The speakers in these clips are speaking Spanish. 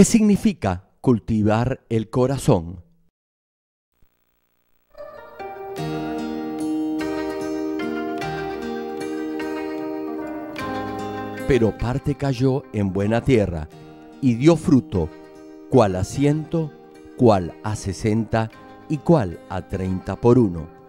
¿Qué significa cultivar el corazón? Pero parte cayó en buena tierra y dio fruto, cual a ciento, cual a sesenta y cual a treinta por uno.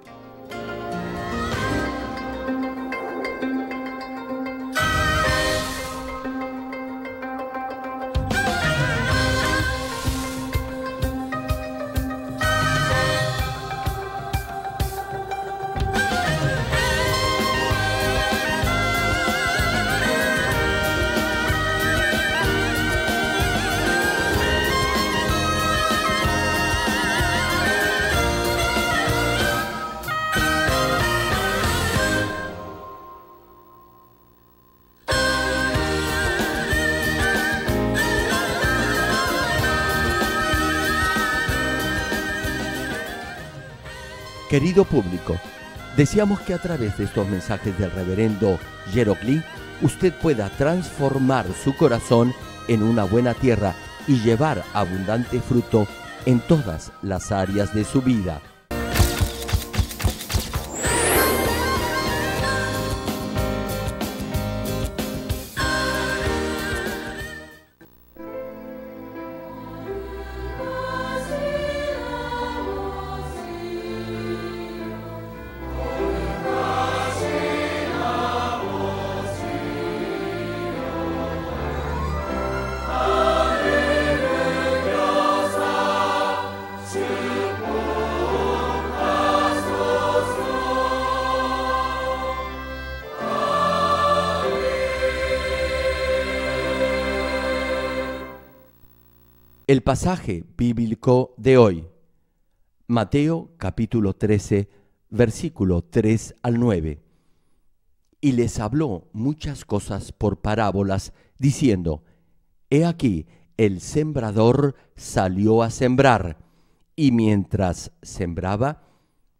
Querido público, deseamos que a través de estos mensajes del reverendo Jerocli, usted pueda transformar su corazón en una buena tierra y llevar abundante fruto en todas las áreas de su vida. El pasaje bíblico de hoy, Mateo capítulo 13, versículo 3 al 9. Y les habló muchas cosas por parábolas, diciendo, He aquí, el sembrador salió a sembrar, y mientras sembraba,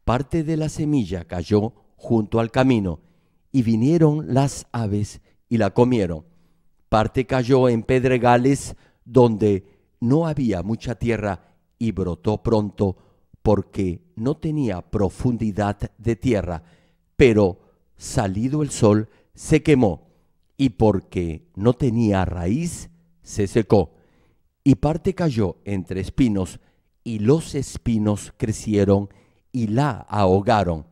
parte de la semilla cayó junto al camino, y vinieron las aves y la comieron. Parte cayó en pedregales donde no había mucha tierra y brotó pronto porque no tenía profundidad de tierra, pero salido el sol se quemó y porque no tenía raíz se secó y parte cayó entre espinos y los espinos crecieron y la ahogaron.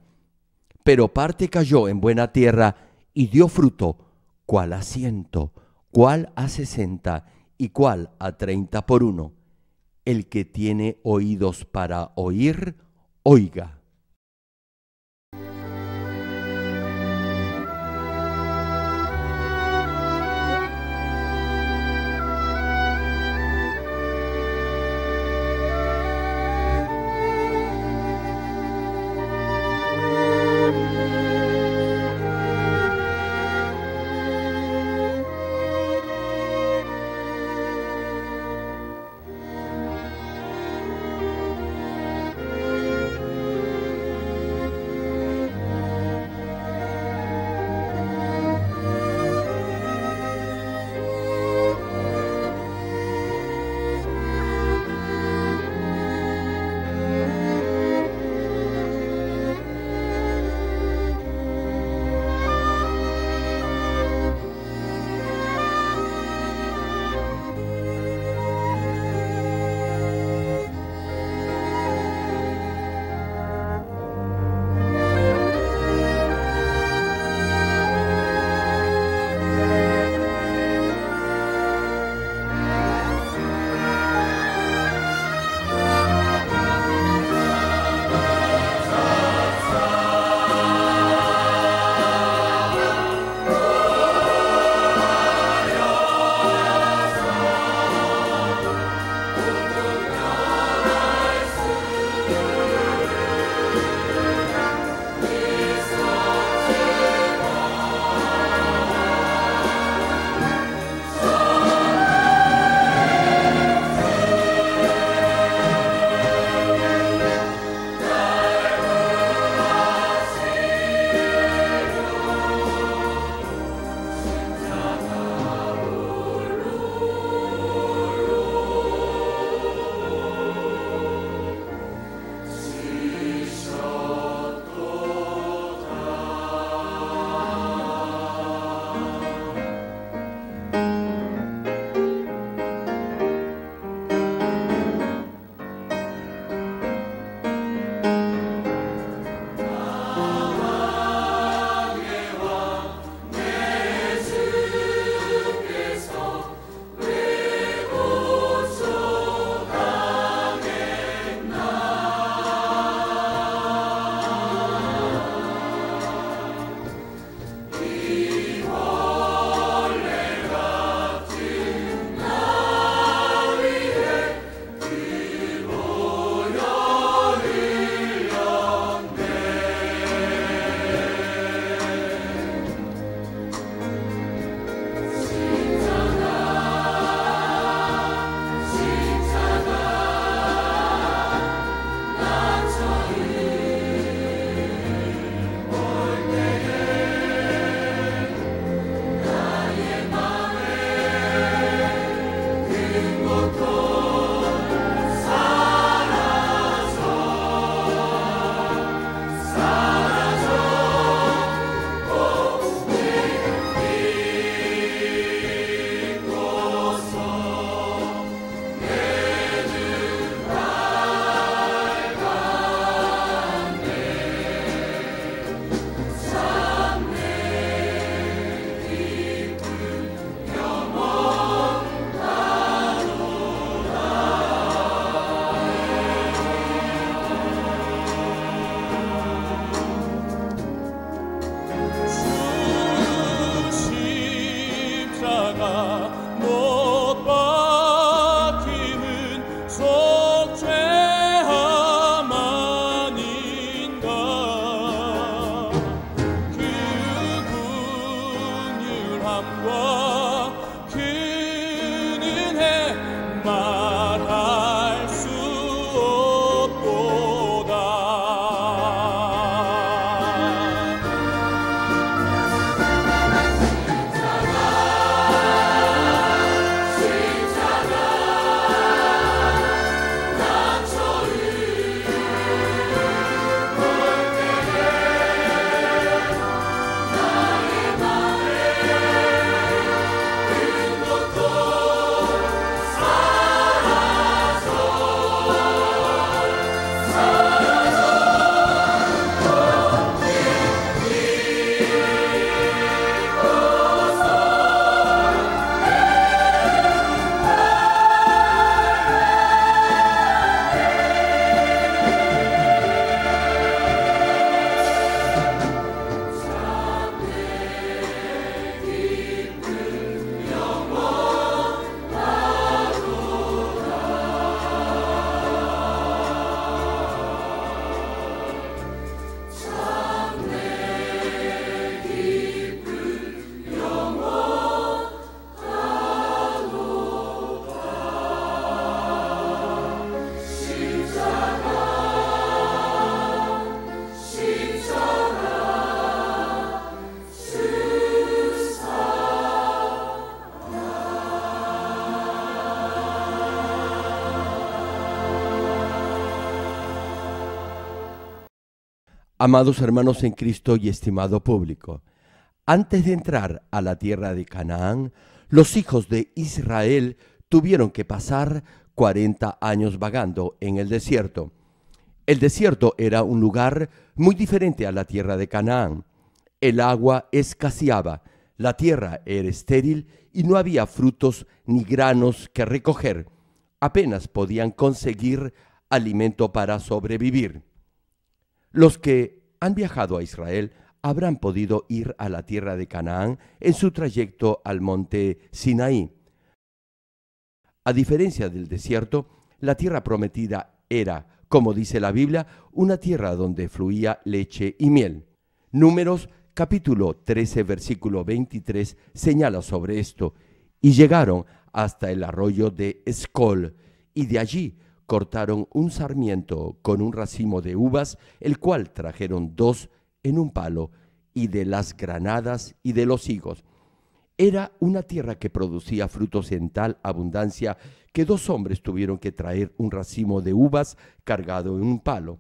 Pero parte cayó en buena tierra y dio fruto, cual a ciento, cual a sesenta y cual a 30 por 1. El que tiene oídos para oír, oiga. Amados hermanos en Cristo y estimado público, antes de entrar a la tierra de Canaán, los hijos de Israel tuvieron que pasar 40 años vagando en el desierto. El desierto era un lugar muy diferente a la tierra de Canaán. El agua escaseaba, la tierra era estéril y no había frutos ni granos que recoger. Apenas podían conseguir alimento para sobrevivir. Los que han viajado a Israel habrán podido ir a la tierra de Canaán en su trayecto al monte Sinaí. A diferencia del desierto, la tierra prometida era, como dice la Biblia, una tierra donde fluía leche y miel. Números capítulo 13 versículo 23 señala sobre esto, y llegaron hasta el arroyo de Escol, y de allí cortaron un sarmiento con un racimo de uvas, el cual trajeron dos en un palo, y de las granadas y de los higos. Era una tierra que producía frutos en tal abundancia que dos hombres tuvieron que traer un racimo de uvas cargado en un palo.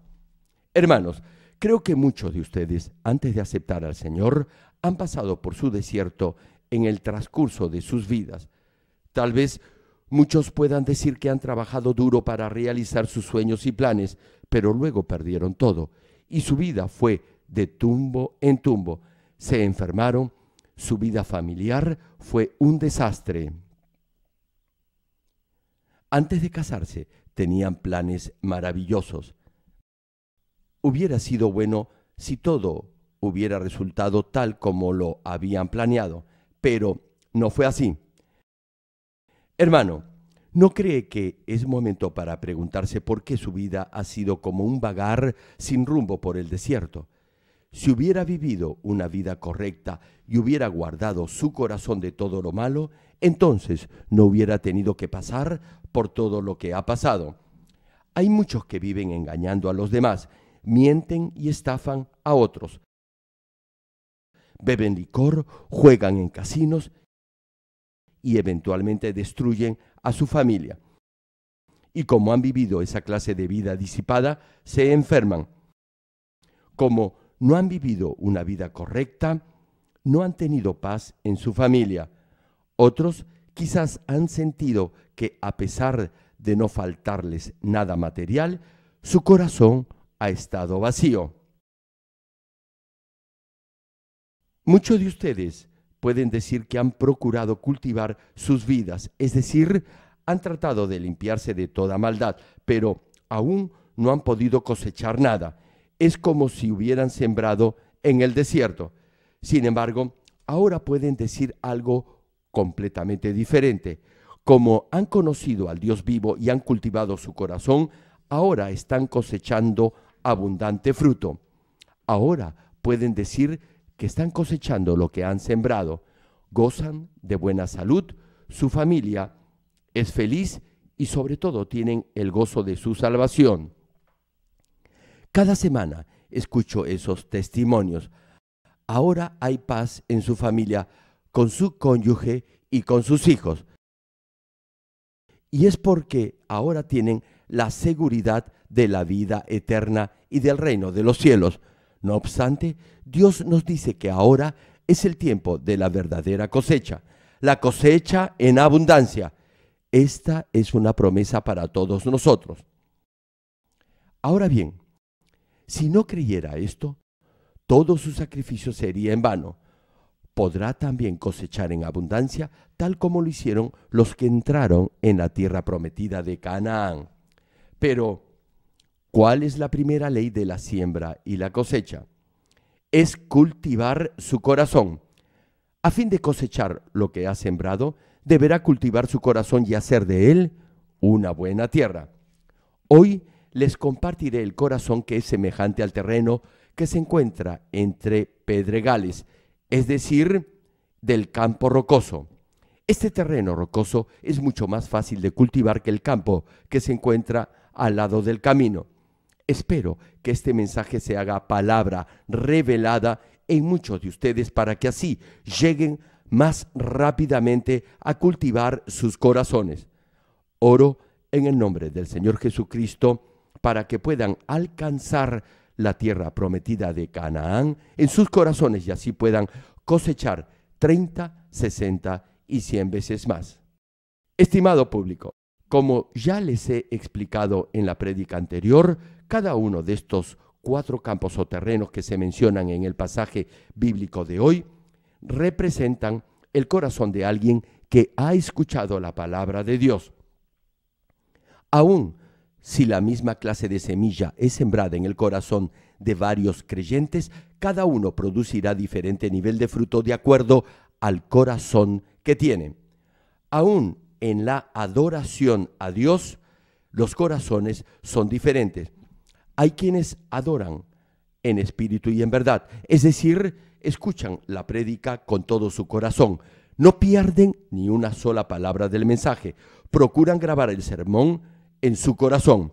Hermanos, creo que muchos de ustedes, antes de aceptar al Señor, han pasado por su desierto en el transcurso de sus vidas. Tal vez Muchos puedan decir que han trabajado duro para realizar sus sueños y planes, pero luego perdieron todo y su vida fue de tumbo en tumbo. Se enfermaron, su vida familiar fue un desastre. Antes de casarse tenían planes maravillosos. Hubiera sido bueno si todo hubiera resultado tal como lo habían planeado, pero no fue así. Hermano, ¿no cree que es momento para preguntarse por qué su vida ha sido como un vagar sin rumbo por el desierto? Si hubiera vivido una vida correcta y hubiera guardado su corazón de todo lo malo, entonces no hubiera tenido que pasar por todo lo que ha pasado. Hay muchos que viven engañando a los demás, mienten y estafan a otros. Beben licor, juegan en casinos y eventualmente destruyen a su familia. Y como han vivido esa clase de vida disipada, se enferman. Como no han vivido una vida correcta, no han tenido paz en su familia. Otros quizás han sentido que a pesar de no faltarles nada material, su corazón ha estado vacío. Muchos de ustedes pueden decir que han procurado cultivar sus vidas, es decir, han tratado de limpiarse de toda maldad, pero aún no han podido cosechar nada. Es como si hubieran sembrado en el desierto. Sin embargo, ahora pueden decir algo completamente diferente. Como han conocido al Dios vivo y han cultivado su corazón, ahora están cosechando abundante fruto. Ahora pueden decir que están cosechando lo que han sembrado, gozan de buena salud, su familia es feliz y sobre todo tienen el gozo de su salvación. Cada semana escucho esos testimonios. Ahora hay paz en su familia, con su cónyuge y con sus hijos. Y es porque ahora tienen la seguridad de la vida eterna y del reino de los cielos. No obstante, Dios nos dice que ahora es el tiempo de la verdadera cosecha, la cosecha en abundancia. Esta es una promesa para todos nosotros. Ahora bien, si no creyera esto, todo su sacrificio sería en vano. Podrá también cosechar en abundancia, tal como lo hicieron los que entraron en la tierra prometida de Canaán. Pero, ¿Cuál es la primera ley de la siembra y la cosecha? Es cultivar su corazón. A fin de cosechar lo que ha sembrado, deberá cultivar su corazón y hacer de él una buena tierra. Hoy les compartiré el corazón que es semejante al terreno que se encuentra entre pedregales, es decir, del campo rocoso. Este terreno rocoso es mucho más fácil de cultivar que el campo que se encuentra al lado del camino. Espero que este mensaje se haga palabra revelada en muchos de ustedes para que así lleguen más rápidamente a cultivar sus corazones. Oro en el nombre del Señor Jesucristo para que puedan alcanzar la tierra prometida de Canaán en sus corazones y así puedan cosechar 30, 60 y 100 veces más. Estimado público, como ya les he explicado en la prédica anterior, cada uno de estos cuatro campos o terrenos que se mencionan en el pasaje bíblico de hoy representan el corazón de alguien que ha escuchado la palabra de Dios. Aún si la misma clase de semilla es sembrada en el corazón de varios creyentes, cada uno producirá diferente nivel de fruto de acuerdo al corazón que tiene. Aún en la adoración a Dios, los corazones son diferentes hay quienes adoran en espíritu y en verdad, es decir, escuchan la prédica con todo su corazón, no pierden ni una sola palabra del mensaje, procuran grabar el sermón en su corazón.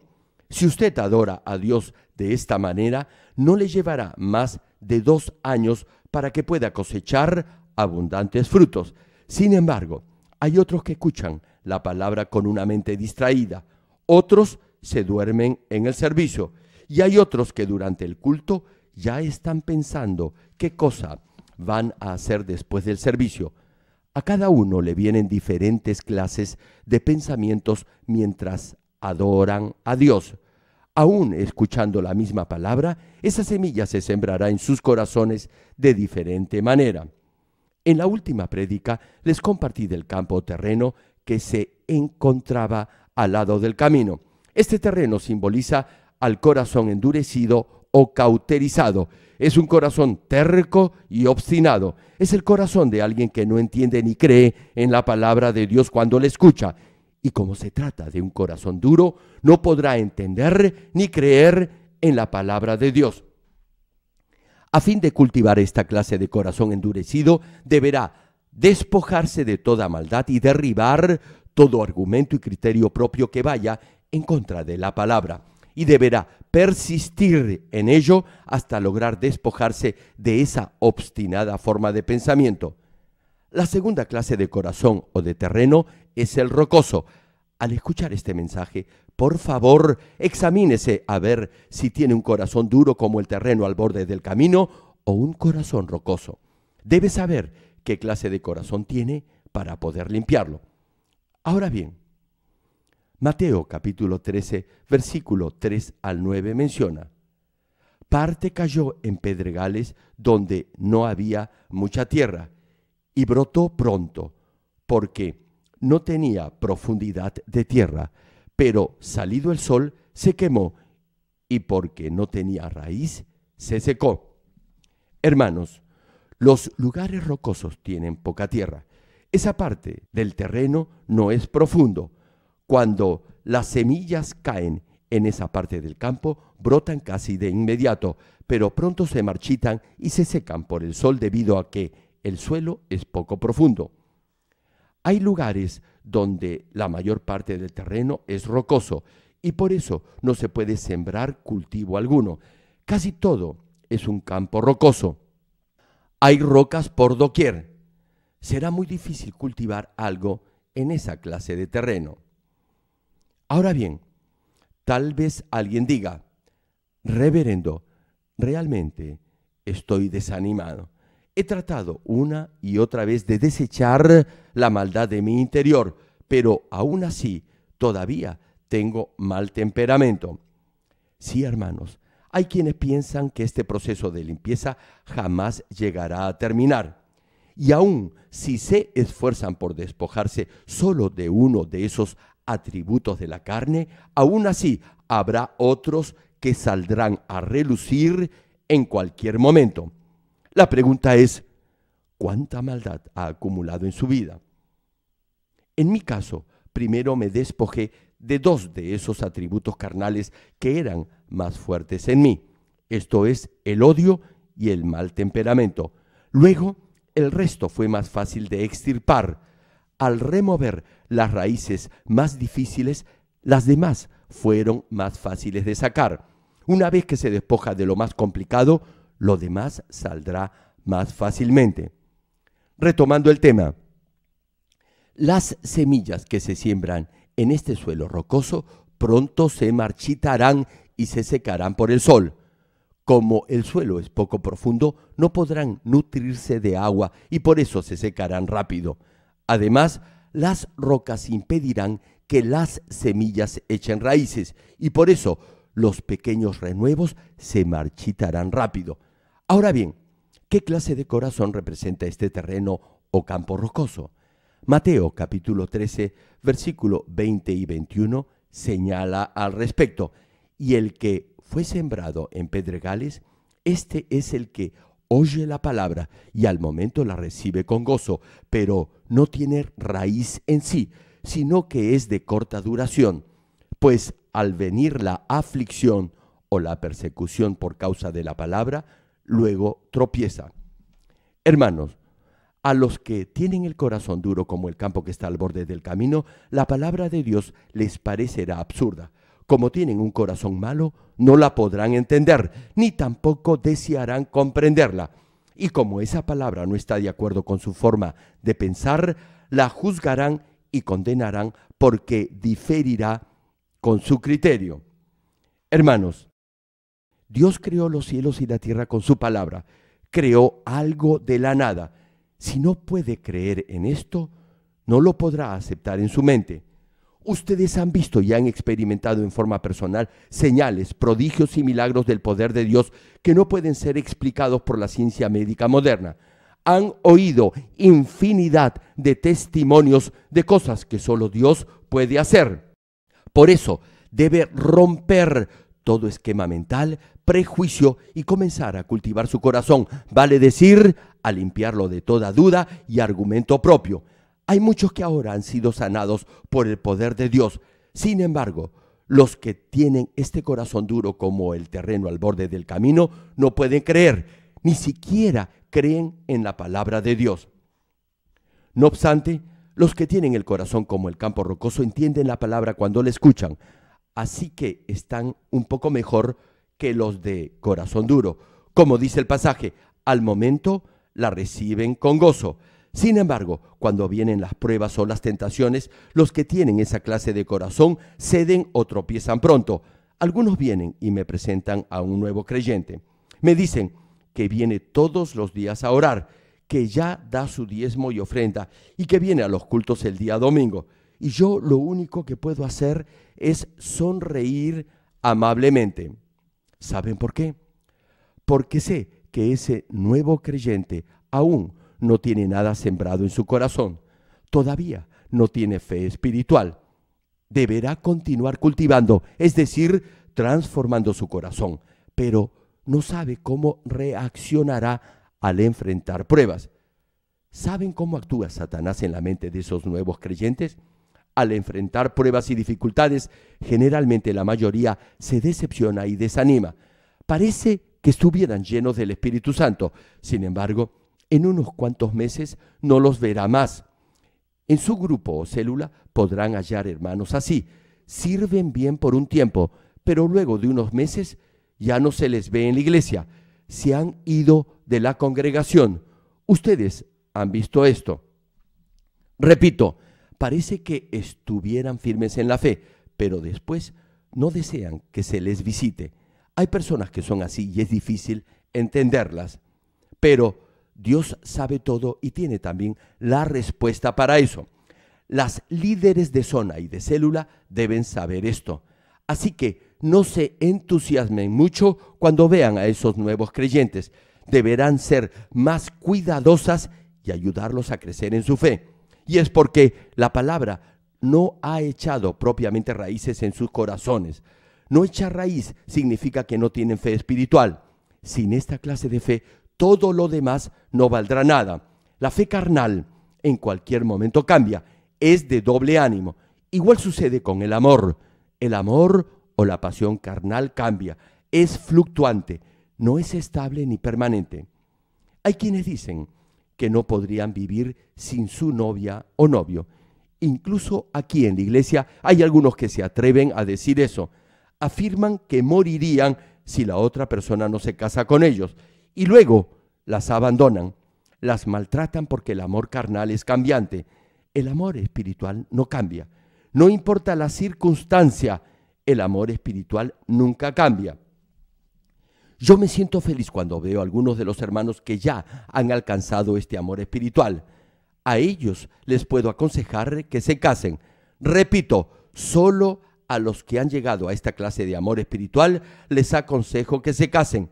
Si usted adora a Dios de esta manera, no le llevará más de dos años para que pueda cosechar abundantes frutos. Sin embargo, hay otros que escuchan la palabra con una mente distraída, otros se duermen en el servicio y hay otros que durante el culto ya están pensando qué cosa van a hacer después del servicio. A cada uno le vienen diferentes clases de pensamientos mientras adoran a Dios. Aún escuchando la misma palabra, esa semilla se sembrará en sus corazones de diferente manera. En la última prédica les compartí del campo terreno que se encontraba al lado del camino. Este terreno simboliza al corazón endurecido o cauterizado. Es un corazón terco y obstinado. Es el corazón de alguien que no entiende ni cree en la palabra de Dios cuando le escucha. Y como se trata de un corazón duro, no podrá entender ni creer en la palabra de Dios. A fin de cultivar esta clase de corazón endurecido, deberá despojarse de toda maldad y derribar todo argumento y criterio propio que vaya en contra de la palabra y deberá persistir en ello hasta lograr despojarse de esa obstinada forma de pensamiento. La segunda clase de corazón o de terreno es el rocoso. Al escuchar este mensaje, por favor, examínese a ver si tiene un corazón duro como el terreno al borde del camino o un corazón rocoso. Debe saber qué clase de corazón tiene para poder limpiarlo. Ahora bien, Mateo capítulo 13, versículo 3 al 9 menciona, parte cayó en pedregales donde no había mucha tierra y brotó pronto, porque no tenía profundidad de tierra, pero salido el sol se quemó y porque no tenía raíz se secó. Hermanos, los lugares rocosos tienen poca tierra. Esa parte del terreno no es profundo, cuando las semillas caen en esa parte del campo, brotan casi de inmediato, pero pronto se marchitan y se secan por el sol debido a que el suelo es poco profundo. Hay lugares donde la mayor parte del terreno es rocoso y por eso no se puede sembrar cultivo alguno. Casi todo es un campo rocoso. Hay rocas por doquier. Será muy difícil cultivar algo en esa clase de terreno. Ahora bien, tal vez alguien diga, reverendo, realmente estoy desanimado. He tratado una y otra vez de desechar la maldad de mi interior, pero aún así todavía tengo mal temperamento. Sí, hermanos, hay quienes piensan que este proceso de limpieza jamás llegará a terminar. Y aún si se esfuerzan por despojarse solo de uno de esos atributos de la carne, aún así habrá otros que saldrán a relucir en cualquier momento. La pregunta es, ¿cuánta maldad ha acumulado en su vida? En mi caso, primero me despojé de dos de esos atributos carnales que eran más fuertes en mí, esto es el odio y el mal temperamento. Luego, el resto fue más fácil de extirpar, al remover las raíces más difíciles, las demás fueron más fáciles de sacar. Una vez que se despoja de lo más complicado, lo demás saldrá más fácilmente. Retomando el tema, las semillas que se siembran en este suelo rocoso pronto se marchitarán y se secarán por el sol. Como el suelo es poco profundo, no podrán nutrirse de agua y por eso se secarán rápido. Además, las rocas impedirán que las semillas echen raíces y por eso los pequeños renuevos se marchitarán rápido. Ahora bien, ¿qué clase de corazón representa este terreno o campo rocoso? Mateo capítulo 13, versículo 20 y 21 señala al respecto, y el que fue sembrado en pedregales, este es el que oye la palabra y al momento la recibe con gozo, pero no tiene raíz en sí, sino que es de corta duración, pues al venir la aflicción o la persecución por causa de la palabra, luego tropieza. Hermanos, a los que tienen el corazón duro como el campo que está al borde del camino, la palabra de Dios les parecerá absurda, como tienen un corazón malo, no la podrán entender, ni tampoco desearán comprenderla. Y como esa palabra no está de acuerdo con su forma de pensar, la juzgarán y condenarán porque diferirá con su criterio. Hermanos, Dios creó los cielos y la tierra con su palabra, creó algo de la nada. Si no puede creer en esto, no lo podrá aceptar en su mente. Ustedes han visto y han experimentado en forma personal señales, prodigios y milagros del poder de Dios que no pueden ser explicados por la ciencia médica moderna. Han oído infinidad de testimonios de cosas que solo Dios puede hacer. Por eso debe romper todo esquema mental, prejuicio y comenzar a cultivar su corazón, vale decir, a limpiarlo de toda duda y argumento propio. Hay muchos que ahora han sido sanados por el poder de Dios. Sin embargo, los que tienen este corazón duro como el terreno al borde del camino no pueden creer, ni siquiera creen en la palabra de Dios. No obstante, los que tienen el corazón como el campo rocoso entienden la palabra cuando la escuchan, así que están un poco mejor que los de corazón duro. Como dice el pasaje, al momento la reciben con gozo. Sin embargo, cuando vienen las pruebas o las tentaciones, los que tienen esa clase de corazón ceden o tropiezan pronto. Algunos vienen y me presentan a un nuevo creyente. Me dicen que viene todos los días a orar, que ya da su diezmo y ofrenda y que viene a los cultos el día domingo. Y yo lo único que puedo hacer es sonreír amablemente. ¿Saben por qué? Porque sé que ese nuevo creyente aún no tiene nada sembrado en su corazón, todavía no tiene fe espiritual. Deberá continuar cultivando, es decir, transformando su corazón, pero no sabe cómo reaccionará al enfrentar pruebas. ¿Saben cómo actúa Satanás en la mente de esos nuevos creyentes? Al enfrentar pruebas y dificultades, generalmente la mayoría se decepciona y desanima. Parece que estuvieran llenos del Espíritu Santo. Sin embargo, en unos cuantos meses no los verá más. En su grupo o célula podrán hallar hermanos así. Sirven bien por un tiempo, pero luego de unos meses ya no se les ve en la iglesia. Se han ido de la congregación. Ustedes han visto esto. Repito, parece que estuvieran firmes en la fe, pero después no desean que se les visite. Hay personas que son así y es difícil entenderlas. Pero Dios sabe todo y tiene también la respuesta para eso. Las líderes de zona y de célula deben saber esto. Así que no se entusiasmen mucho cuando vean a esos nuevos creyentes. Deberán ser más cuidadosas y ayudarlos a crecer en su fe. Y es porque la palabra no ha echado propiamente raíces en sus corazones. No echar raíz significa que no tienen fe espiritual. Sin esta clase de fe, todo lo demás no valdrá nada. La fe carnal en cualquier momento cambia, es de doble ánimo. Igual sucede con el amor. El amor o la pasión carnal cambia, es fluctuante, no es estable ni permanente. Hay quienes dicen que no podrían vivir sin su novia o novio. Incluso aquí en la iglesia hay algunos que se atreven a decir eso. Afirman que morirían si la otra persona no se casa con ellos y luego las abandonan, las maltratan porque el amor carnal es cambiante. El amor espiritual no cambia. No importa la circunstancia, el amor espiritual nunca cambia. Yo me siento feliz cuando veo a algunos de los hermanos que ya han alcanzado este amor espiritual. A ellos les puedo aconsejar que se casen. Repito, solo a los que han llegado a esta clase de amor espiritual les aconsejo que se casen.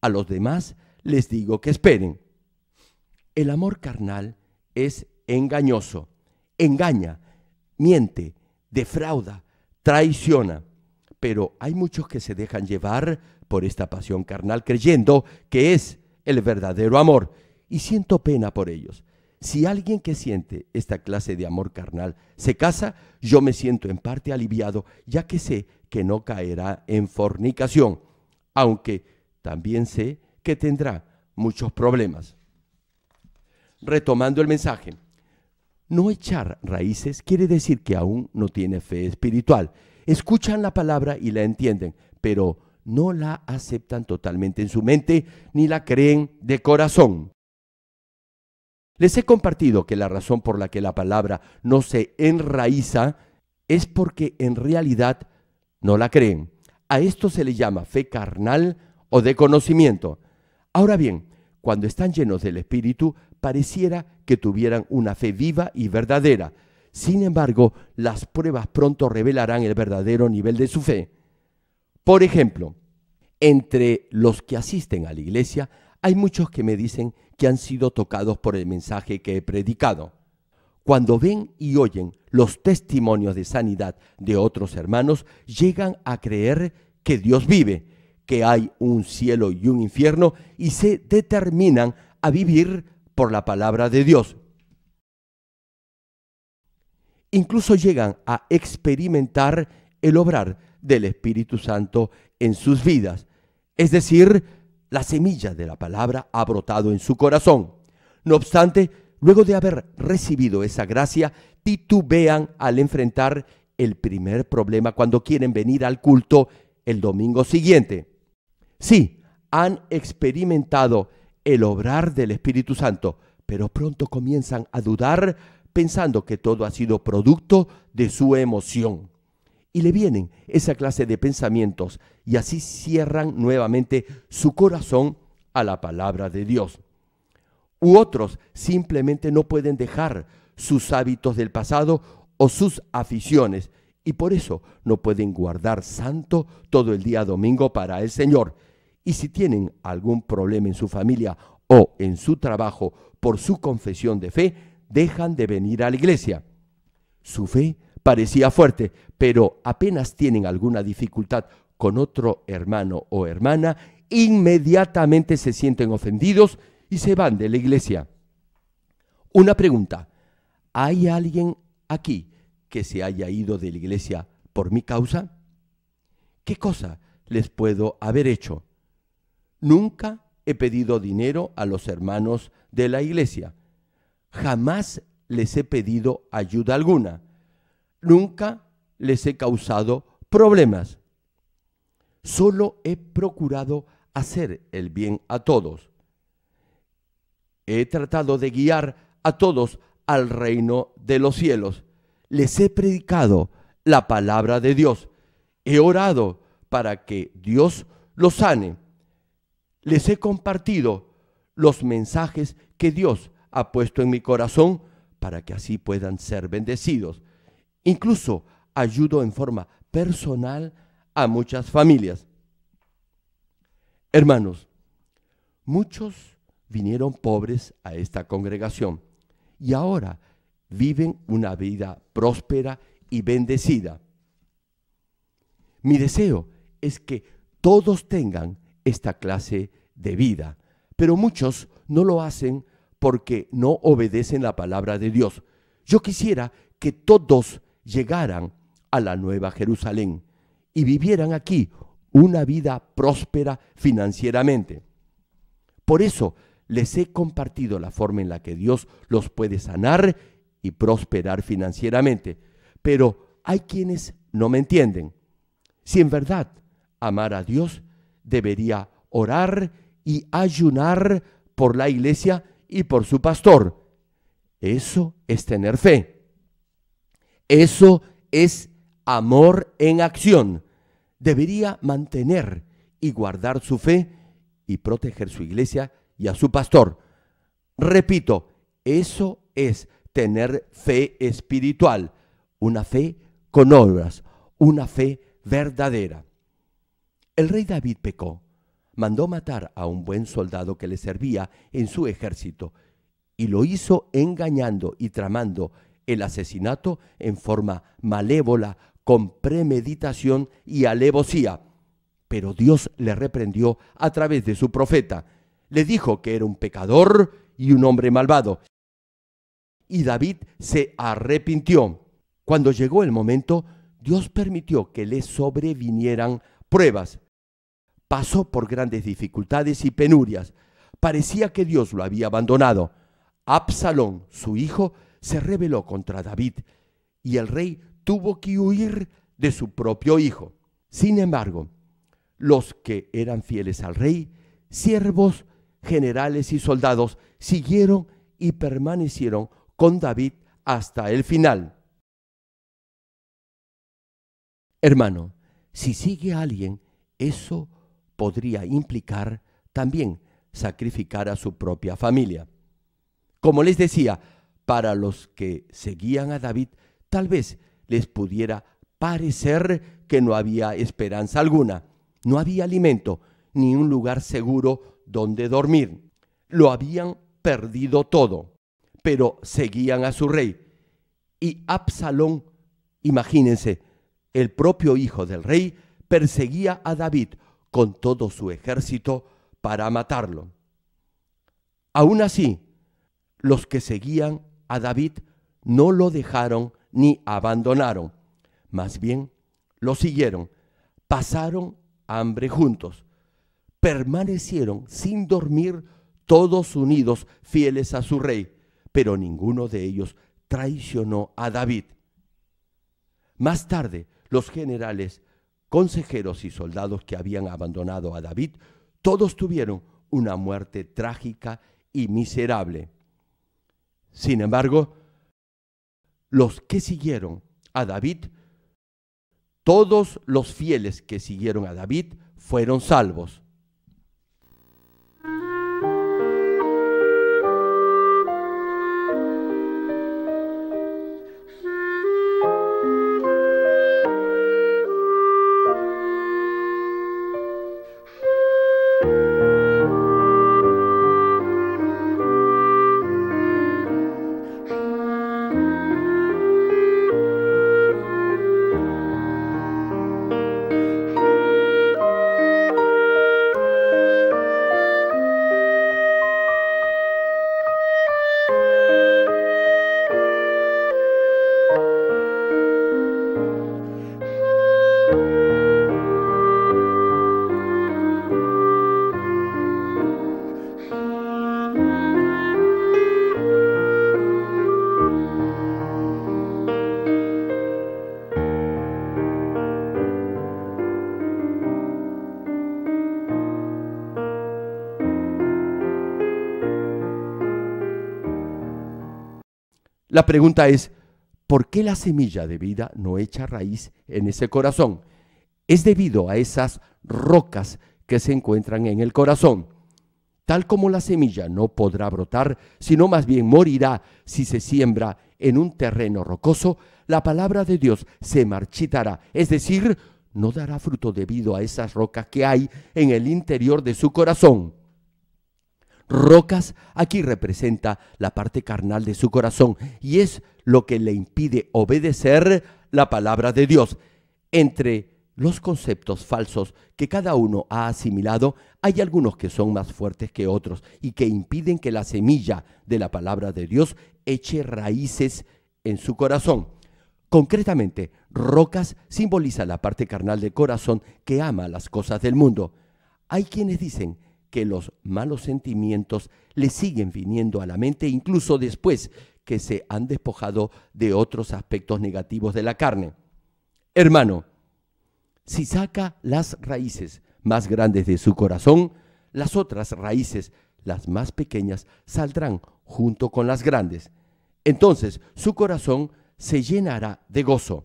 A los demás les digo que esperen. El amor carnal es engañoso, engaña, miente, defrauda, traiciona. Pero hay muchos que se dejan llevar por esta pasión carnal creyendo que es el verdadero amor. Y siento pena por ellos. Si alguien que siente esta clase de amor carnal se casa, yo me siento en parte aliviado, ya que sé que no caerá en fornicación, aunque también sé que tendrá muchos problemas. Retomando el mensaje, no echar raíces quiere decir que aún no tiene fe espiritual. Escuchan la palabra y la entienden, pero no la aceptan totalmente en su mente ni la creen de corazón. Les he compartido que la razón por la que la palabra no se enraiza es porque en realidad no la creen. A esto se le llama fe carnal o de conocimiento. Ahora bien, cuando están llenos del Espíritu, pareciera que tuvieran una fe viva y verdadera. Sin embargo, las pruebas pronto revelarán el verdadero nivel de su fe. Por ejemplo, entre los que asisten a la iglesia hay muchos que me dicen que han sido tocados por el mensaje que he predicado. Cuando ven y oyen los testimonios de sanidad de otros hermanos, llegan a creer que Dios vive que hay un cielo y un infierno y se determinan a vivir por la palabra de Dios. Incluso llegan a experimentar el obrar del Espíritu Santo en sus vidas. Es decir, la semilla de la palabra ha brotado en su corazón. No obstante, luego de haber recibido esa gracia, titubean al enfrentar el primer problema cuando quieren venir al culto el domingo siguiente. Sí, han experimentado el obrar del Espíritu Santo, pero pronto comienzan a dudar pensando que todo ha sido producto de su emoción. Y le vienen esa clase de pensamientos y así cierran nuevamente su corazón a la palabra de Dios. U otros simplemente no pueden dejar sus hábitos del pasado o sus aficiones y por eso no pueden guardar santo todo el día domingo para el Señor y si tienen algún problema en su familia o en su trabajo por su confesión de fe, dejan de venir a la iglesia. Su fe parecía fuerte, pero apenas tienen alguna dificultad con otro hermano o hermana, inmediatamente se sienten ofendidos y se van de la iglesia. Una pregunta, ¿hay alguien aquí que se haya ido de la iglesia por mi causa? ¿Qué cosa les puedo haber hecho? Nunca he pedido dinero a los hermanos de la iglesia. Jamás les he pedido ayuda alguna. Nunca les he causado problemas. Solo he procurado hacer el bien a todos. He tratado de guiar a todos al reino de los cielos. Les he predicado la palabra de Dios. He orado para que Dios los sane les he compartido los mensajes que Dios ha puesto en mi corazón para que así puedan ser bendecidos. Incluso ayudo en forma personal a muchas familias. Hermanos, muchos vinieron pobres a esta congregación y ahora viven una vida próspera y bendecida. Mi deseo es que todos tengan esta clase de vida. Pero muchos no lo hacen porque no obedecen la palabra de Dios. Yo quisiera que todos llegaran a la Nueva Jerusalén y vivieran aquí una vida próspera financieramente. Por eso les he compartido la forma en la que Dios los puede sanar y prosperar financieramente. Pero hay quienes no me entienden. Si en verdad amar a Dios debería orar y ayunar por la iglesia y por su pastor. Eso es tener fe. Eso es amor en acción. Debería mantener y guardar su fe y proteger su iglesia y a su pastor. Repito, eso es tener fe espiritual, una fe con obras, una fe verdadera. El rey David pecó, mandó matar a un buen soldado que le servía en su ejército, y lo hizo engañando y tramando el asesinato en forma malévola, con premeditación y alevosía. Pero Dios le reprendió a través de su profeta. Le dijo que era un pecador y un hombre malvado. Y David se arrepintió. Cuando llegó el momento, Dios permitió que le sobrevinieran pruebas pasó por grandes dificultades y penurias. Parecía que Dios lo había abandonado. Absalón, su hijo, se rebeló contra David y el rey tuvo que huir de su propio hijo. Sin embargo, los que eran fieles al rey, siervos, generales y soldados, siguieron y permanecieron con David hasta el final. Hermano, si sigue a alguien, eso podría implicar también sacrificar a su propia familia. Como les decía, para los que seguían a David, tal vez les pudiera parecer que no había esperanza alguna, no había alimento, ni un lugar seguro donde dormir. Lo habían perdido todo, pero seguían a su rey. Y Absalón, imagínense, el propio hijo del rey, perseguía a David con todo su ejército para matarlo. Aún así, los que seguían a David no lo dejaron ni abandonaron, más bien lo siguieron, pasaron hambre juntos, permanecieron sin dormir todos unidos, fieles a su rey, pero ninguno de ellos traicionó a David. Más tarde, los generales consejeros y soldados que habían abandonado a David, todos tuvieron una muerte trágica y miserable. Sin embargo, los que siguieron a David, todos los fieles que siguieron a David fueron salvos. La pregunta es, ¿por qué la semilla de vida no echa raíz en ese corazón? Es debido a esas rocas que se encuentran en el corazón. Tal como la semilla no podrá brotar, sino más bien morirá si se siembra en un terreno rocoso, la palabra de Dios se marchitará, es decir, no dará fruto debido a esas rocas que hay en el interior de su corazón rocas, aquí representa la parte carnal de su corazón y es lo que le impide obedecer la palabra de Dios. Entre los conceptos falsos que cada uno ha asimilado, hay algunos que son más fuertes que otros y que impiden que la semilla de la palabra de Dios eche raíces en su corazón. Concretamente, rocas simboliza la parte carnal del corazón que ama las cosas del mundo. Hay quienes dicen que los malos sentimientos le siguen viniendo a la mente incluso después que se han despojado de otros aspectos negativos de la carne. Hermano, si saca las raíces más grandes de su corazón, las otras raíces, las más pequeñas, saldrán junto con las grandes. Entonces su corazón se llenará de gozo.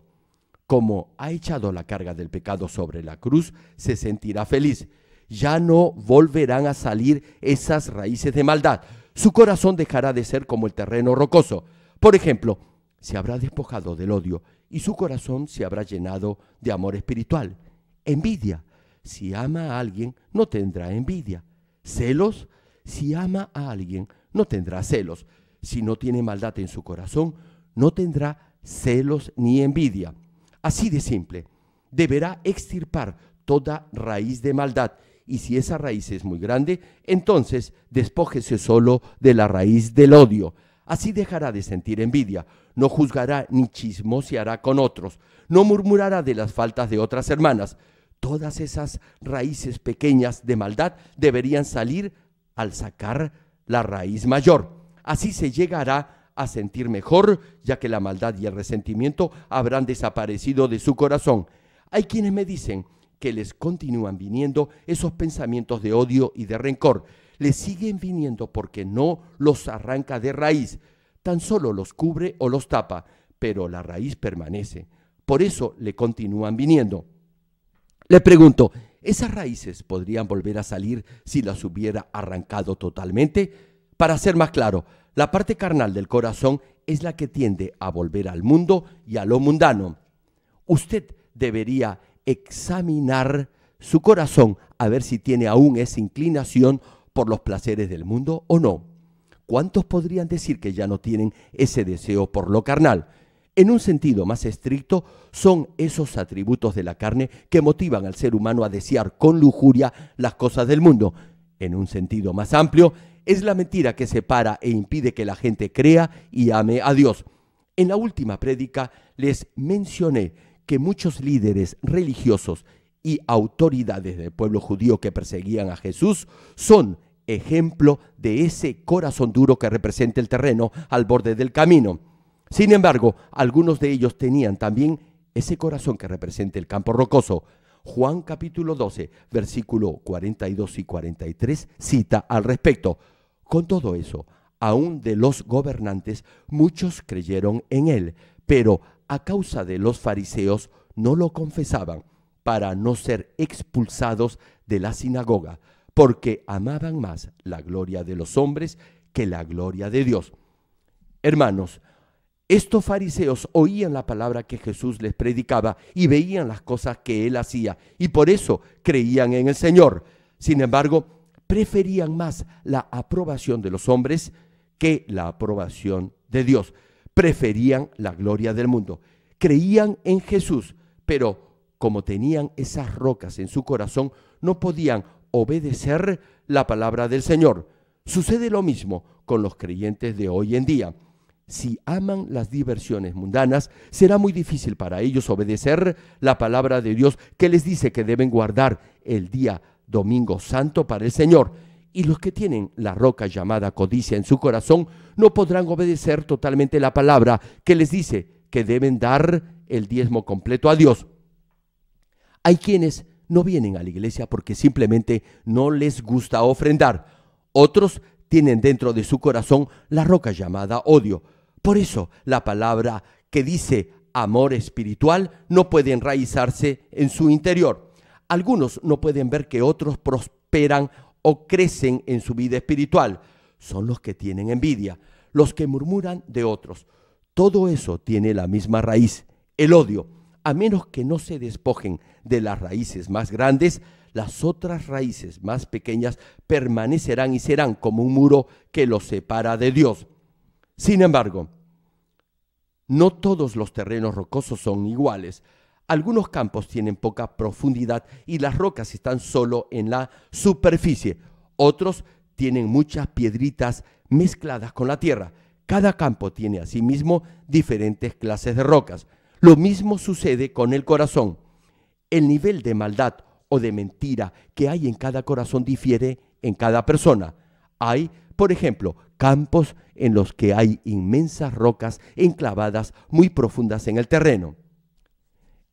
Como ha echado la carga del pecado sobre la cruz, se sentirá feliz ya no volverán a salir esas raíces de maldad. Su corazón dejará de ser como el terreno rocoso. Por ejemplo, se habrá despojado del odio y su corazón se habrá llenado de amor espiritual. Envidia. Si ama a alguien, no tendrá envidia. Celos. Si ama a alguien, no tendrá celos. Si no tiene maldad en su corazón, no tendrá celos ni envidia. Así de simple. Deberá extirpar toda raíz de maldad y si esa raíz es muy grande, entonces despójese solo de la raíz del odio. Así dejará de sentir envidia, no juzgará ni chismoseará con otros, no murmurará de las faltas de otras hermanas. Todas esas raíces pequeñas de maldad deberían salir al sacar la raíz mayor. Así se llegará a sentir mejor, ya que la maldad y el resentimiento habrán desaparecido de su corazón. Hay quienes me dicen, que les continúan viniendo esos pensamientos de odio y de rencor. Les siguen viniendo porque no los arranca de raíz, tan solo los cubre o los tapa, pero la raíz permanece. Por eso le continúan viniendo. Le pregunto, ¿esas raíces podrían volver a salir si las hubiera arrancado totalmente? Para ser más claro, la parte carnal del corazón es la que tiende a volver al mundo y a lo mundano. Usted debería examinar su corazón a ver si tiene aún esa inclinación por los placeres del mundo o no. ¿Cuántos podrían decir que ya no tienen ese deseo por lo carnal? En un sentido más estricto, son esos atributos de la carne que motivan al ser humano a desear con lujuria las cosas del mundo. En un sentido más amplio, es la mentira que separa e impide que la gente crea y ame a Dios. En la última prédica les mencioné que muchos líderes religiosos y autoridades del pueblo judío que perseguían a Jesús son ejemplo de ese corazón duro que representa el terreno al borde del camino. Sin embargo, algunos de ellos tenían también ese corazón que representa el campo rocoso. Juan capítulo 12, versículo 42 y 43 cita al respecto. Con todo eso, aún de los gobernantes, muchos creyeron en él, pero a causa de los fariseos no lo confesaban para no ser expulsados de la sinagoga, porque amaban más la gloria de los hombres que la gloria de Dios. Hermanos, estos fariseos oían la palabra que Jesús les predicaba y veían las cosas que él hacía y por eso creían en el Señor. Sin embargo, preferían más la aprobación de los hombres que la aprobación de Dios preferían la gloria del mundo. Creían en Jesús, pero como tenían esas rocas en su corazón, no podían obedecer la palabra del Señor. Sucede lo mismo con los creyentes de hoy en día. Si aman las diversiones mundanas, será muy difícil para ellos obedecer la palabra de Dios que les dice que deben guardar el día Domingo Santo para el Señor y los que tienen la roca llamada codicia en su corazón no podrán obedecer totalmente la palabra que les dice que deben dar el diezmo completo a Dios. Hay quienes no vienen a la iglesia porque simplemente no les gusta ofrendar. Otros tienen dentro de su corazón la roca llamada odio. Por eso la palabra que dice amor espiritual no puede enraizarse en su interior. Algunos no pueden ver que otros prosperan o crecen en su vida espiritual son los que tienen envidia, los que murmuran de otros. Todo eso tiene la misma raíz, el odio. A menos que no se despojen de las raíces más grandes, las otras raíces más pequeñas permanecerán y serán como un muro que los separa de Dios. Sin embargo, no todos los terrenos rocosos son iguales. Algunos campos tienen poca profundidad y las rocas están solo en la superficie. Otros tienen muchas piedritas mezcladas con la tierra. Cada campo tiene asimismo diferentes clases de rocas. Lo mismo sucede con el corazón. El nivel de maldad o de mentira que hay en cada corazón difiere en cada persona. Hay, por ejemplo, campos en los que hay inmensas rocas enclavadas muy profundas en el terreno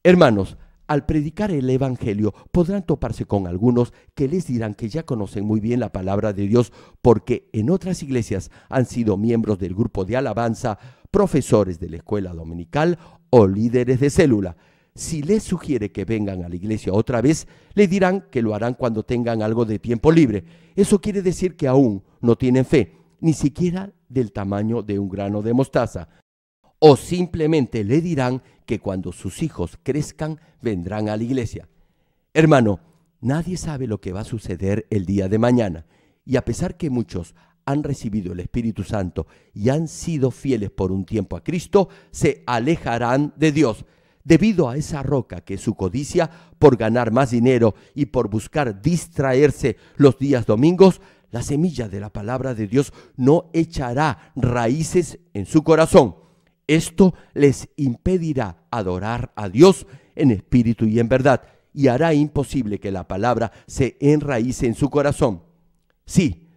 Hermanos, al predicar el Evangelio podrán toparse con algunos que les dirán que ya conocen muy bien la palabra de Dios porque en otras iglesias han sido miembros del grupo de alabanza, profesores de la escuela dominical o líderes de célula. Si les sugiere que vengan a la iglesia otra vez, le dirán que lo harán cuando tengan algo de tiempo libre. Eso quiere decir que aún no tienen fe, ni siquiera del tamaño de un grano de mostaza o simplemente le dirán que cuando sus hijos crezcan vendrán a la iglesia. Hermano, nadie sabe lo que va a suceder el día de mañana y a pesar que muchos han recibido el Espíritu Santo y han sido fieles por un tiempo a Cristo, se alejarán de Dios debido a esa roca que su codicia por ganar más dinero y por buscar distraerse los días domingos, la semilla de la palabra de Dios no echará raíces en su corazón. Esto les impedirá adorar a Dios en espíritu y en verdad y hará imposible que la palabra se enraíce en su corazón. Sí,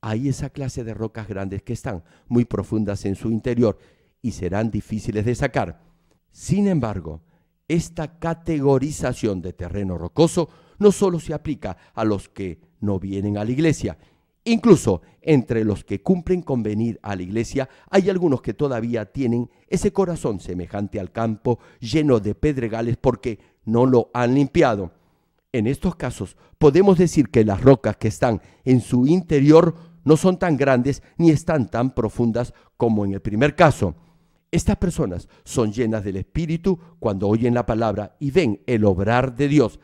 hay esa clase de rocas grandes que están muy profundas en su interior y serán difíciles de sacar. Sin embargo, esta categorización de terreno rocoso no solo se aplica a los que no vienen a la iglesia Incluso entre los que cumplen con venir a la iglesia hay algunos que todavía tienen ese corazón semejante al campo lleno de pedregales porque no lo han limpiado. En estos casos podemos decir que las rocas que están en su interior no son tan grandes ni están tan profundas como en el primer caso. Estas personas son llenas del Espíritu cuando oyen la palabra y ven el obrar de Dios.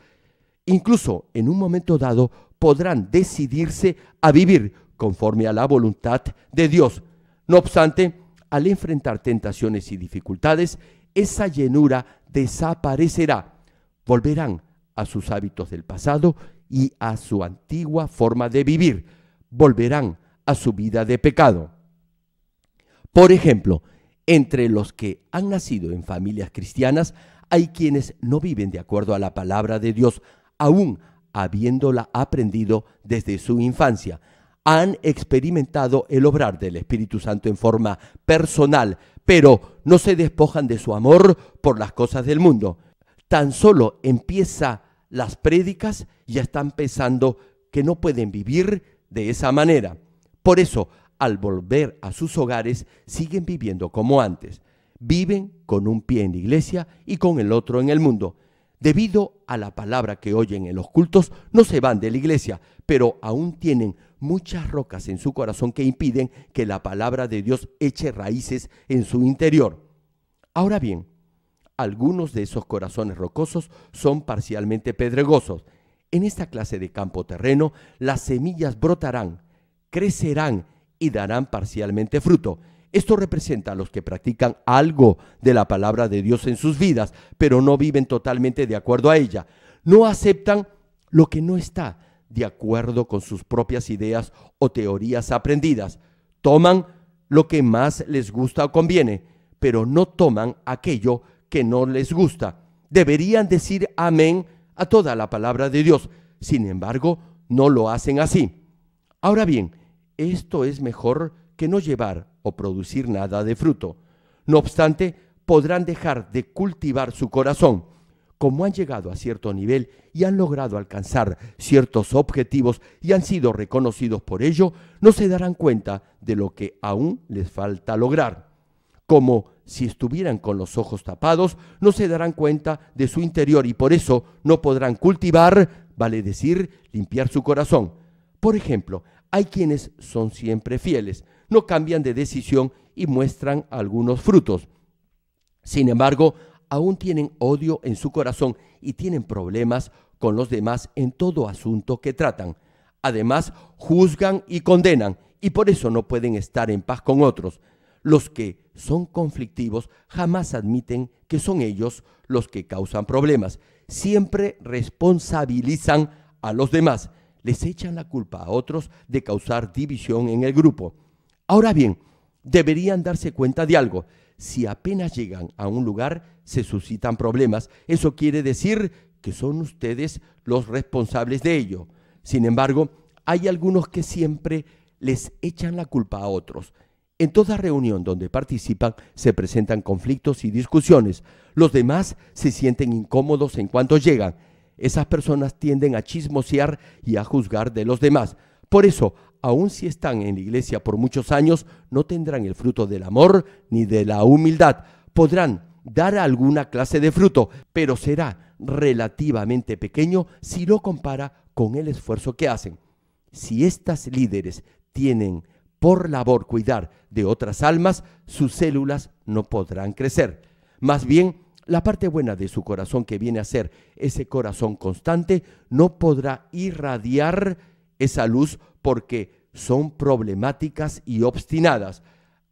Incluso en un momento dado podrán decidirse a vivir conforme a la voluntad de Dios. No obstante, al enfrentar tentaciones y dificultades, esa llenura desaparecerá. Volverán a sus hábitos del pasado y a su antigua forma de vivir. Volverán a su vida de pecado. Por ejemplo, entre los que han nacido en familias cristianas hay quienes no viven de acuerdo a la palabra de Dios, aún habiéndola aprendido desde su infancia. Han experimentado el obrar del Espíritu Santo en forma personal, pero no se despojan de su amor por las cosas del mundo. Tan solo empieza las prédicas y ya están pensando que no pueden vivir de esa manera. Por eso, al volver a sus hogares, siguen viviendo como antes. Viven con un pie en la iglesia y con el otro en el mundo. Debido a la palabra que oyen en los cultos, no se van de la iglesia, pero aún tienen muchas rocas en su corazón que impiden que la palabra de Dios eche raíces en su interior. Ahora bien, algunos de esos corazones rocosos son parcialmente pedregosos. En esta clase de campo terreno, las semillas brotarán, crecerán y darán parcialmente fruto. Esto representa a los que practican algo de la palabra de Dios en sus vidas, pero no viven totalmente de acuerdo a ella. No aceptan lo que no está de acuerdo con sus propias ideas o teorías aprendidas. Toman lo que más les gusta o conviene, pero no toman aquello que no les gusta. Deberían decir amén a toda la palabra de Dios. Sin embargo, no lo hacen así. Ahora bien, esto es mejor que no llevar o producir nada de fruto. No obstante, podrán dejar de cultivar su corazón. Como han llegado a cierto nivel y han logrado alcanzar ciertos objetivos y han sido reconocidos por ello, no se darán cuenta de lo que aún les falta lograr. Como si estuvieran con los ojos tapados, no se darán cuenta de su interior y por eso no podrán cultivar, vale decir, limpiar su corazón. Por ejemplo, hay quienes son siempre fieles, no cambian de decisión y muestran algunos frutos. Sin embargo, aún tienen odio en su corazón y tienen problemas con los demás en todo asunto que tratan. Además, juzgan y condenan y por eso no pueden estar en paz con otros. Los que son conflictivos jamás admiten que son ellos los que causan problemas. Siempre responsabilizan a los demás. Les echan la culpa a otros de causar división en el grupo. Ahora bien, deberían darse cuenta de algo. Si apenas llegan a un lugar, se suscitan problemas. Eso quiere decir que son ustedes los responsables de ello. Sin embargo, hay algunos que siempre les echan la culpa a otros. En toda reunión donde participan se presentan conflictos y discusiones. Los demás se sienten incómodos en cuanto llegan. Esas personas tienden a chismosear y a juzgar de los demás. Por eso aun si están en la iglesia por muchos años, no tendrán el fruto del amor ni de la humildad. Podrán dar alguna clase de fruto, pero será relativamente pequeño si lo compara con el esfuerzo que hacen. Si estas líderes tienen por labor cuidar de otras almas, sus células no podrán crecer. Más bien, la parte buena de su corazón que viene a ser ese corazón constante no podrá irradiar esa luz porque son problemáticas y obstinadas.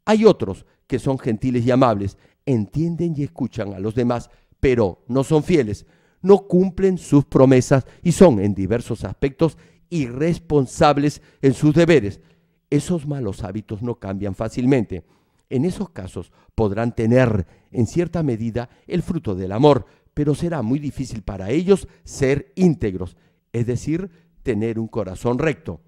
Hay otros que son gentiles y amables, entienden y escuchan a los demás, pero no son fieles, no cumplen sus promesas y son en diversos aspectos irresponsables en sus deberes. Esos malos hábitos no cambian fácilmente. En esos casos podrán tener, en cierta medida, el fruto del amor, pero será muy difícil para ellos ser íntegros, es decir, tener un corazón recto.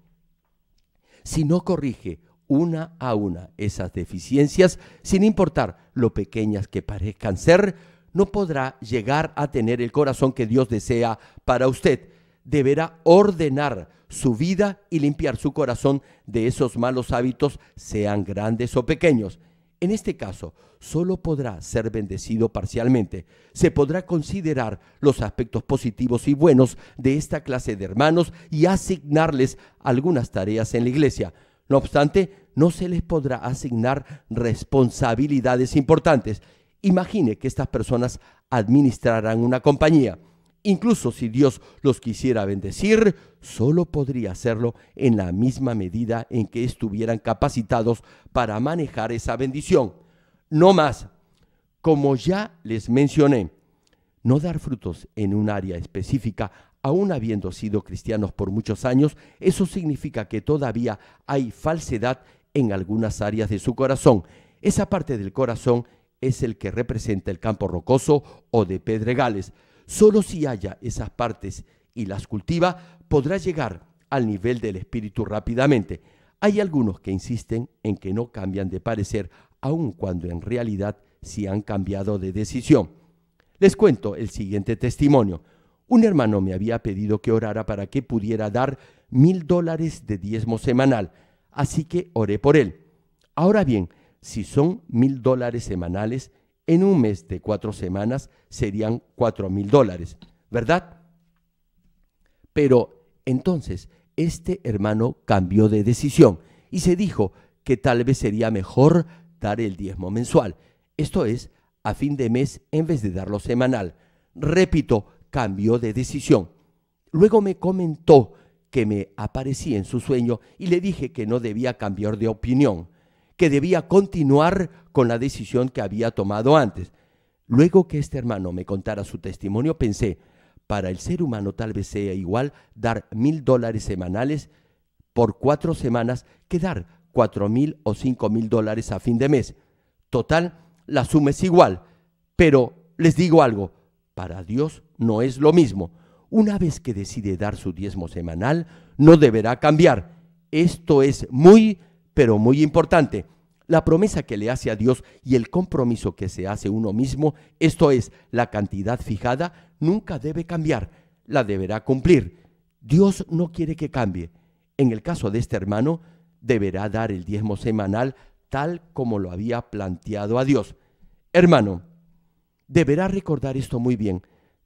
Si no corrige una a una esas deficiencias, sin importar lo pequeñas que parezcan ser, no podrá llegar a tener el corazón que Dios desea para usted. Deberá ordenar su vida y limpiar su corazón de esos malos hábitos, sean grandes o pequeños. En este caso, solo podrá ser bendecido parcialmente. Se podrá considerar los aspectos positivos y buenos de esta clase de hermanos y asignarles algunas tareas en la iglesia. No obstante, no se les podrá asignar responsabilidades importantes. Imagine que estas personas administrarán una compañía. Incluso si Dios los quisiera bendecir, solo podría hacerlo en la misma medida en que estuvieran capacitados para manejar esa bendición. No más. Como ya les mencioné, no dar frutos en un área específica, aún habiendo sido cristianos por muchos años, eso significa que todavía hay falsedad en algunas áreas de su corazón. Esa parte del corazón es el que representa el campo rocoso o de pedregales. Solo si haya esas partes y las cultiva, podrá llegar al nivel del espíritu rápidamente. Hay algunos que insisten en que no cambian de parecer, aun cuando en realidad sí han cambiado de decisión. Les cuento el siguiente testimonio. Un hermano me había pedido que orara para que pudiera dar mil dólares de diezmo semanal, así que oré por él. Ahora bien, si son mil dólares semanales, en un mes de cuatro semanas serían cuatro mil dólares, ¿verdad? Pero entonces este hermano cambió de decisión y se dijo que tal vez sería mejor dar el diezmo mensual, esto es, a fin de mes en vez de darlo semanal. Repito, cambió de decisión. Luego me comentó que me aparecía en su sueño y le dije que no debía cambiar de opinión que debía continuar con la decisión que había tomado antes. Luego que este hermano me contara su testimonio, pensé, para el ser humano tal vez sea igual dar mil dólares semanales por cuatro semanas que dar cuatro mil o cinco mil dólares a fin de mes. Total, la suma es igual, pero les digo algo, para Dios no es lo mismo. Una vez que decide dar su diezmo semanal, no deberá cambiar. Esto es muy pero muy importante, la promesa que le hace a Dios y el compromiso que se hace uno mismo, esto es, la cantidad fijada, nunca debe cambiar, la deberá cumplir. Dios no quiere que cambie. En el caso de este hermano, deberá dar el diezmo semanal tal como lo había planteado a Dios. Hermano, deberá recordar esto muy bien.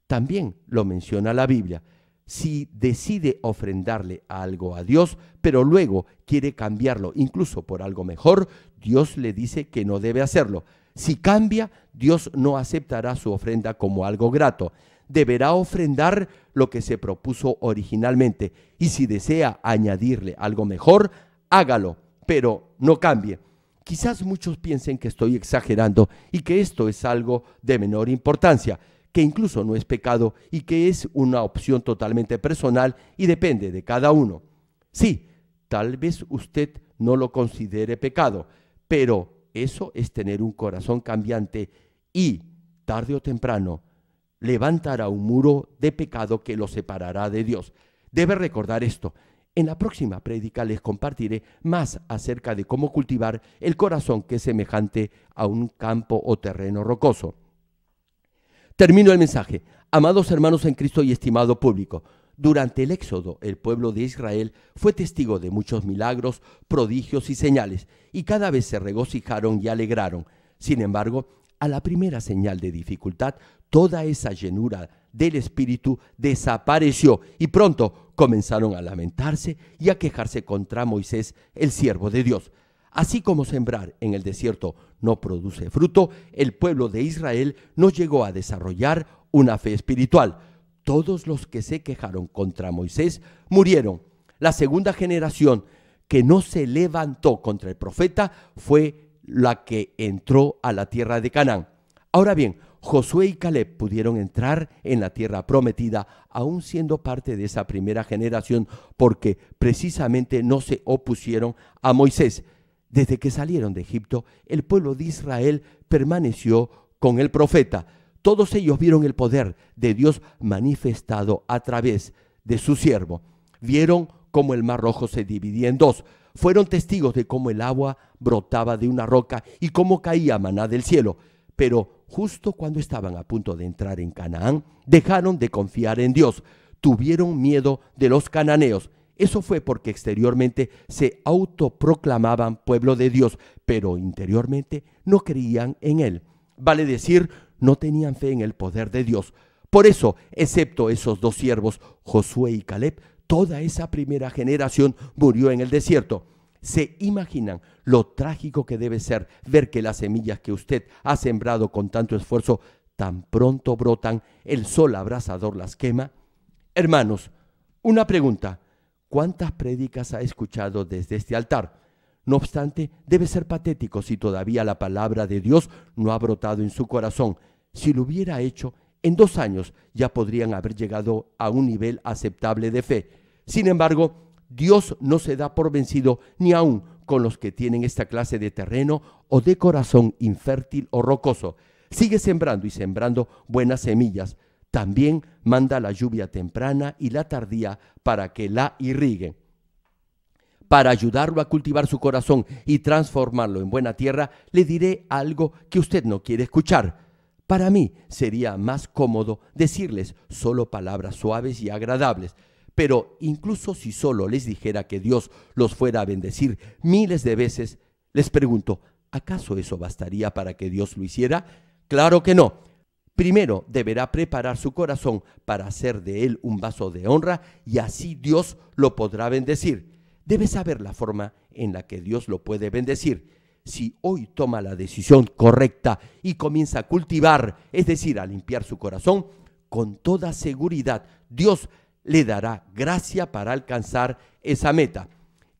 También lo menciona la Biblia si decide ofrendarle algo a Dios, pero luego quiere cambiarlo incluso por algo mejor, Dios le dice que no debe hacerlo. Si cambia, Dios no aceptará su ofrenda como algo grato. Deberá ofrendar lo que se propuso originalmente y si desea añadirle algo mejor, hágalo, pero no cambie. Quizás muchos piensen que estoy exagerando y que esto es algo de menor importancia, que incluso no es pecado y que es una opción totalmente personal y depende de cada uno. Sí, tal vez usted no lo considere pecado, pero eso es tener un corazón cambiante y, tarde o temprano, levantará un muro de pecado que lo separará de Dios. Debe recordar esto. En la próxima prédica les compartiré más acerca de cómo cultivar el corazón que es semejante a un campo o terreno rocoso. Termino el mensaje. Amados hermanos en Cristo y estimado público, durante el Éxodo el pueblo de Israel fue testigo de muchos milagros, prodigios y señales, y cada vez se regocijaron y alegraron. Sin embargo, a la primera señal de dificultad, toda esa llenura del espíritu desapareció y pronto comenzaron a lamentarse y a quejarse contra Moisés, el siervo de Dios. Así como sembrar en el desierto no produce fruto, el pueblo de Israel no llegó a desarrollar una fe espiritual. Todos los que se quejaron contra Moisés murieron. La segunda generación que no se levantó contra el profeta fue la que entró a la tierra de Canaán. Ahora bien, Josué y Caleb pudieron entrar en la tierra prometida, aún siendo parte de esa primera generación, porque precisamente no se opusieron a Moisés. Desde que salieron de Egipto, el pueblo de Israel permaneció con el profeta. Todos ellos vieron el poder de Dios manifestado a través de su siervo. Vieron cómo el mar rojo se dividía en dos. Fueron testigos de cómo el agua brotaba de una roca y cómo caía maná del cielo. Pero justo cuando estaban a punto de entrar en Canaán, dejaron de confiar en Dios. Tuvieron miedo de los cananeos eso fue porque exteriormente se autoproclamaban pueblo de Dios, pero interiormente no creían en Él. Vale decir, no tenían fe en el poder de Dios. Por eso, excepto esos dos siervos, Josué y Caleb, toda esa primera generación murió en el desierto. ¿Se imaginan lo trágico que debe ser ver que las semillas que usted ha sembrado con tanto esfuerzo tan pronto brotan, el sol abrasador las quema? Hermanos, una pregunta cuántas prédicas ha escuchado desde este altar. No obstante, debe ser patético si todavía la palabra de Dios no ha brotado en su corazón. Si lo hubiera hecho, en dos años ya podrían haber llegado a un nivel aceptable de fe. Sin embargo, Dios no se da por vencido ni aún con los que tienen esta clase de terreno o de corazón infértil o rocoso. Sigue sembrando y sembrando buenas semillas, también manda la lluvia temprana y la tardía para que la irrigue. Para ayudarlo a cultivar su corazón y transformarlo en buena tierra, le diré algo que usted no quiere escuchar. Para mí sería más cómodo decirles solo palabras suaves y agradables, pero incluso si solo les dijera que Dios los fuera a bendecir miles de veces, les pregunto, ¿acaso eso bastaría para que Dios lo hiciera? Claro que no. Primero deberá preparar su corazón para hacer de él un vaso de honra y así Dios lo podrá bendecir. Debe saber la forma en la que Dios lo puede bendecir. Si hoy toma la decisión correcta y comienza a cultivar, es decir, a limpiar su corazón, con toda seguridad Dios le dará gracia para alcanzar esa meta.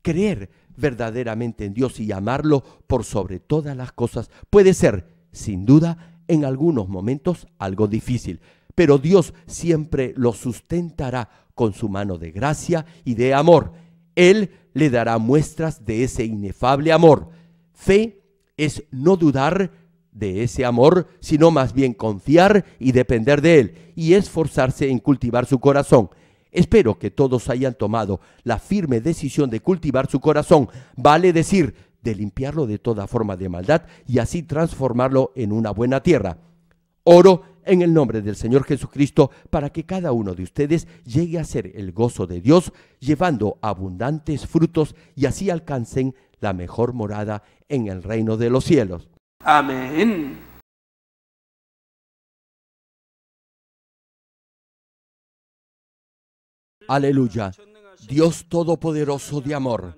Creer verdaderamente en Dios y amarlo por sobre todas las cosas puede ser, sin duda, en algunos momentos algo difícil, pero Dios siempre lo sustentará con su mano de gracia y de amor. Él le dará muestras de ese inefable amor. Fe es no dudar de ese amor, sino más bien confiar y depender de él, y esforzarse en cultivar su corazón. Espero que todos hayan tomado la firme decisión de cultivar su corazón, vale decir, de limpiarlo de toda forma de maldad y así transformarlo en una buena tierra. Oro en el nombre del Señor Jesucristo para que cada uno de ustedes llegue a ser el gozo de Dios, llevando abundantes frutos y así alcancen la mejor morada en el reino de los cielos. Amén. Aleluya. Dios Todopoderoso de amor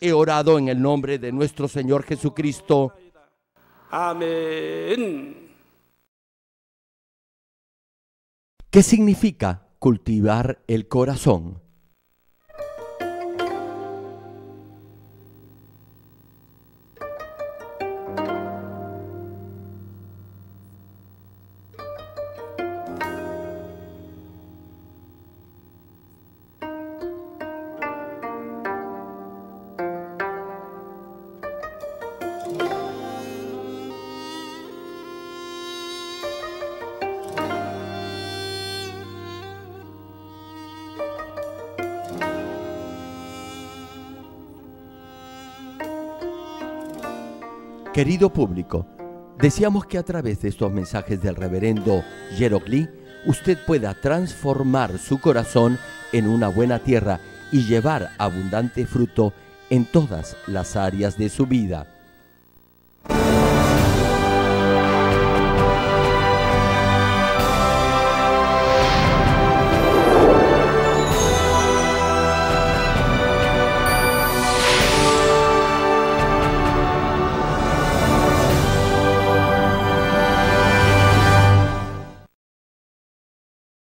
He orado en el nombre de nuestro Señor Jesucristo. Amén. ¿Qué significa cultivar el corazón? Querido público, deseamos que a través de estos mensajes del reverendo Lee usted pueda transformar su corazón en una buena tierra y llevar abundante fruto en todas las áreas de su vida.